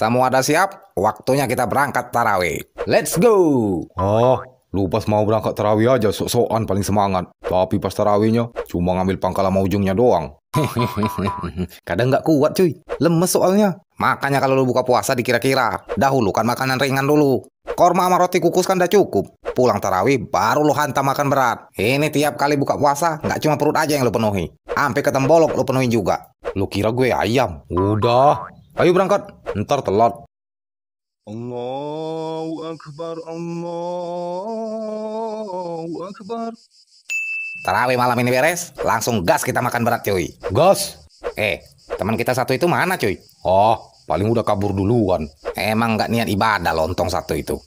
Semua ada siap? Waktunya kita berangkat tarawih. Let's go! Oh, lu pas mau berangkat tarawih aja sok-sokan paling semangat. Tapi pas tarawihnya cuma ngambil pangkal sama ujungnya doang. Kadang nggak kuat cuy, lemes soalnya. Makanya kalau lu buka puasa dikira-kira, dahulu kan makanan ringan dulu. Korma sama roti kukus kan udah cukup. Pulang tarawih baru lu hantam makan berat. Ini tiap kali buka puasa nggak cuma perut aja yang lu penuhi. Sampai ketembolok lu penuhin juga. Lu kira gue ayam? Udah, Ayo berangkat, ntar telat. Allahu Akbar, Allahu Akbar. Tarawih malam ini beres, langsung gas kita makan berat cuy. Gas. Eh, teman kita satu itu mana cuy? Oh, paling udah kabur duluan. Emang nggak niat ibadah lontong satu itu.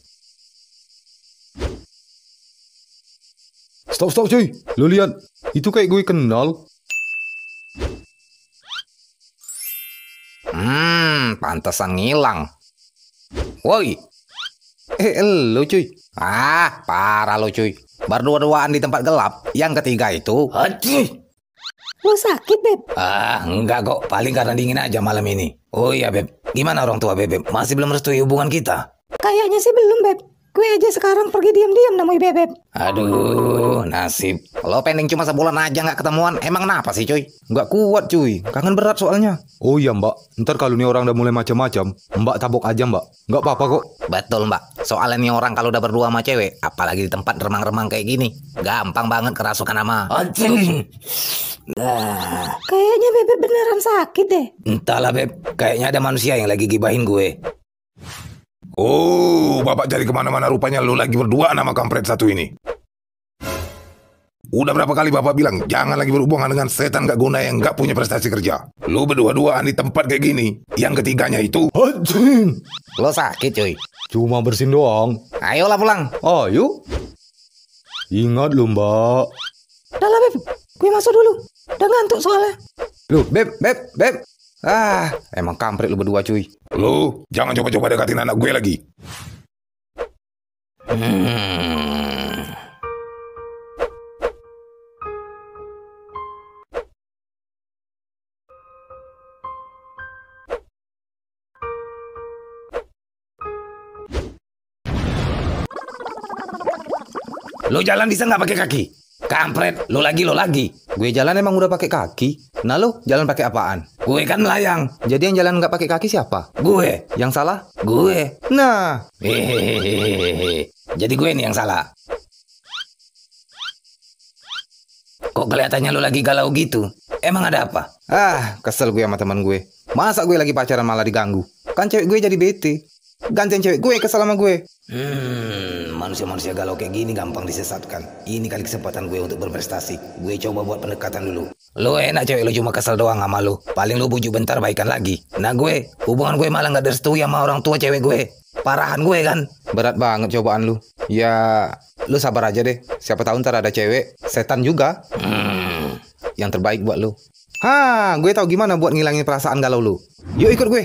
Stop, stop cuy. Lu lihat, itu kayak gue kenal. pantesan ngilang. Woi. Eh, lu cuy. Ah, parah lu cuy. Berdua-duaan di tempat gelap. Yang ketiga itu... Aduh. Lu sakit, Beb? Ah, enggak kok. Paling karena dingin aja malam ini. Oh iya, Beb. Gimana orang tua Beb? Masih belum restui hubungan kita? Kayaknya sih belum, Beb. Gue aja sekarang pergi diam-diam nemuin bebek. Aduh, nasib. Lo pending cuma sebulan aja nggak ketemuan. Emang kenapa sih, cuy? Nggak kuat, cuy. Kangen berat soalnya. Oh iya, Mbak. Ntar kalau nih orang udah mulai macam-macam, Mbak tabok aja, Mbak. Nggak apa-apa kok. Betul, Mbak. Soalnya nih orang kalau udah berdua sama cewek, apalagi di tempat remang-remang kayak gini, gampang banget kerasukan sama. Anjing. Nah. Kayaknya bebek beneran sakit deh. Entahlah, Beb. Kayaknya ada manusia yang lagi gibahin gue. Oh, bapak cari kemana-mana rupanya lu lagi berdua nama kampret satu ini. Udah berapa kali bapak bilang, jangan lagi berhubungan dengan setan gak guna yang gak punya prestasi kerja. Lu berdua-duaan di tempat kayak gini. Yang ketiganya itu... Lo sakit cuy. Cuma bersin doang. Ayolah pulang. Oh yuk. Ingat lu mbak. Dahlah Beb, gue masuk dulu. Udah ngantuk soalnya. Lu Beb, Beb, Beb. Ah, emang kampret lu berdua cuy. Lu, jangan coba-coba dekatin anak gue lagi. Hmm. Lu jalan bisa nggak pakai kaki? Kampret, lo lagi lo lagi. Gue jalan emang udah pakai kaki. Nah lo jalan pakai apaan? Gue kan melayang. Jadi yang jalan nggak pakai kaki siapa? Gue. Yang salah? Gue. Nah. Hehehe. Jadi gue nih yang salah. Kok kelihatannya lo lagi galau gitu? Emang ada apa? Ah, kesel gue sama teman gue. Masa gue lagi pacaran malah diganggu? Kan cewek gue jadi bete gantian cewek gue kesal sama gue. Hmm, manusia-manusia galau kayak gini gampang disesatkan. Ini kali kesempatan gue untuk berprestasi. Gue coba buat pendekatan dulu. Lo enak cewek lo cuma kesal doang sama lo. Paling lo bujuk bentar baikan lagi. Nah gue, hubungan gue malah gak nggak ya sama orang tua cewek gue. Parahan gue kan. Berat banget cobaan lu. Ya, lo sabar aja deh. Siapa tahu ntar ada cewek, setan juga. Hmm. Yang terbaik buat lo. Ha, gue tahu gimana buat ngilangin perasaan galau lu. Yuk ikut gue.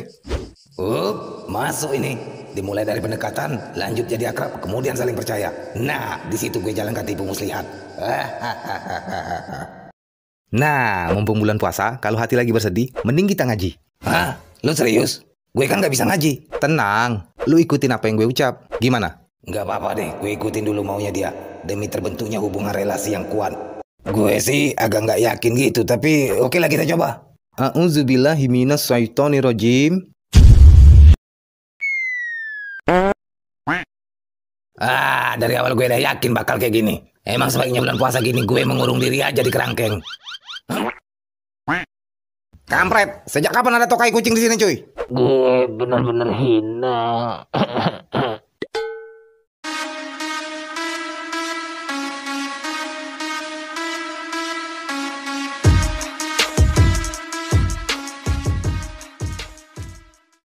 Up, masuk ini. Dimulai dari pendekatan, lanjut jadi akrab, kemudian saling percaya. Nah, di situ gue jalan kata ibu muslihat. nah, mumpung bulan puasa, kalau hati lagi bersedih, mending kita ngaji. Hah? Lo serius? Gue kan gak bisa ngaji. Tenang, lu ikutin apa yang gue ucap. Gimana? Gak apa-apa deh, gue ikutin dulu maunya dia. Demi terbentuknya hubungan relasi yang kuat. Gue sih agak gak yakin gitu, tapi oke okay lah kita coba. A'udzubillahiminas rajim. Ah, dari awal gue udah yakin bakal kayak gini. Emang sebaiknya bulan puasa gini gue mengurung diri aja di kerangkeng. Kampret, sejak kapan ada tokai kucing di sini cuy? Gue benar-benar hina.